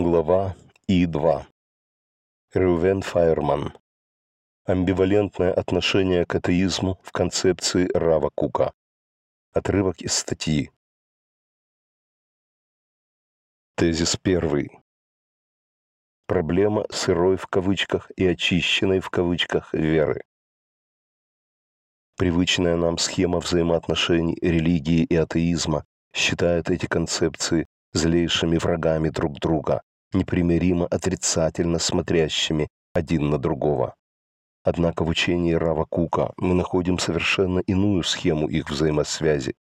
Глава И2. Рювен Файерман. Амбивалентное отношение к атеизму в концепции Рава Кука. Отрывок из статьи. Тезис первый. Проблема сырой в кавычках и очищенной в кавычках веры. Привычная нам схема взаимоотношений религии и атеизма считает эти концепции злейшими врагами друг друга, непримиримо отрицательно смотрящими один на другого. Однако в учении Рава Кука мы находим совершенно иную схему их взаимосвязи.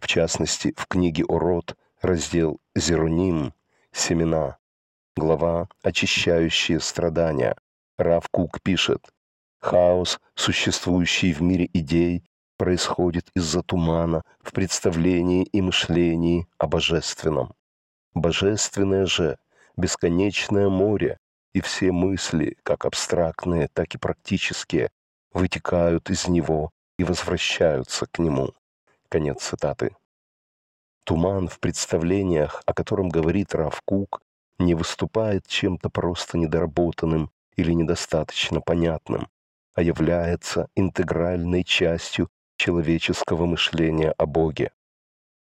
В частности, в книге «Урод», раздел «Зеруним» — «Семена», глава «Очищающие страдания». Рав Кук пишет, «Хаос, существующий в мире идей, происходит из-за тумана в представлении и мышлении о божественном. Божественное же бесконечное море, и все мысли, как абстрактные, так и практические, вытекают из него и возвращаются к нему. Конец цитаты. Туман в представлениях, о котором говорит Рав Кук, не выступает чем-то просто недоработанным или недостаточно понятным, а является интегральной частью человеческого мышления о Боге.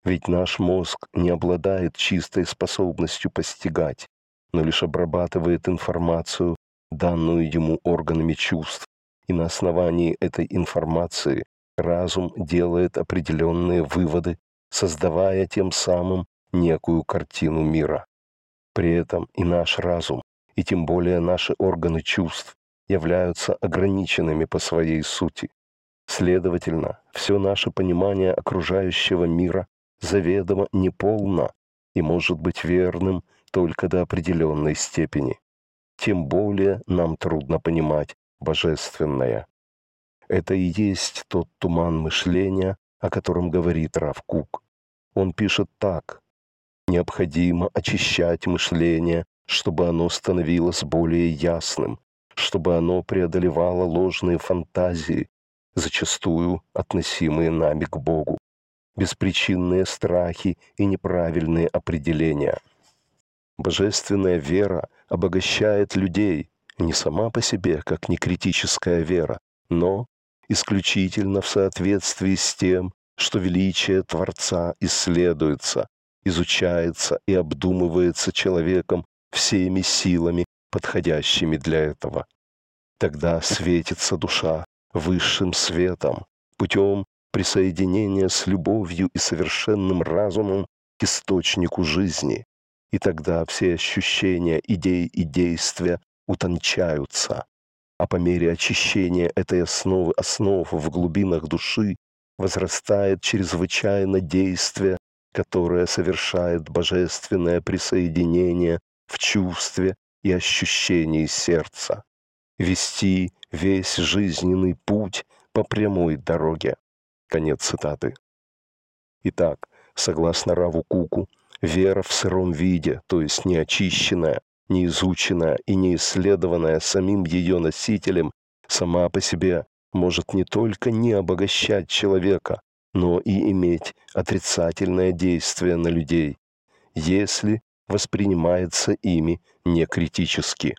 Ведь наш мозг не обладает чистой способностью постигать, но лишь обрабатывает информацию, данную ему органами чувств, и на основании этой информации разум делает определенные выводы, создавая тем самым некую картину мира. При этом и наш разум, и тем более наши органы чувств являются ограниченными по своей сути. Следовательно, все наше понимание окружающего мира заведомо неполно и может быть верным только до определенной степени. Тем более нам трудно понимать божественное. Это и есть тот туман мышления, о котором говорит Рав Кук. Он пишет так. «Необходимо очищать мышление, чтобы оно становилось более ясным, чтобы оно преодолевало ложные фантазии, зачастую относимые нами к Богу, беспричинные страхи и неправильные определения – Божественная вера обогащает людей не сама по себе, как не критическая вера, но исключительно в соответствии с тем, что величие Творца исследуется, изучается и обдумывается человеком всеми силами, подходящими для этого. Тогда светится душа высшим светом, путем присоединения с любовью и совершенным разумом к источнику жизни, и тогда все ощущения, идеи и действия утончаются. А по мере очищения этой основы, основ в глубинах души возрастает чрезвычайно действие, которое совершает божественное присоединение в чувстве и ощущении сердца. Вести весь жизненный путь по прямой дороге. Конец цитаты. Итак, согласно Раву Куку, вера в сыром виде, то есть неочищенная, неизученная и неисследованная самим ее носителем, сама по себе может не только не обогащать человека, но и иметь отрицательное действие на людей, если воспринимается ими не критически.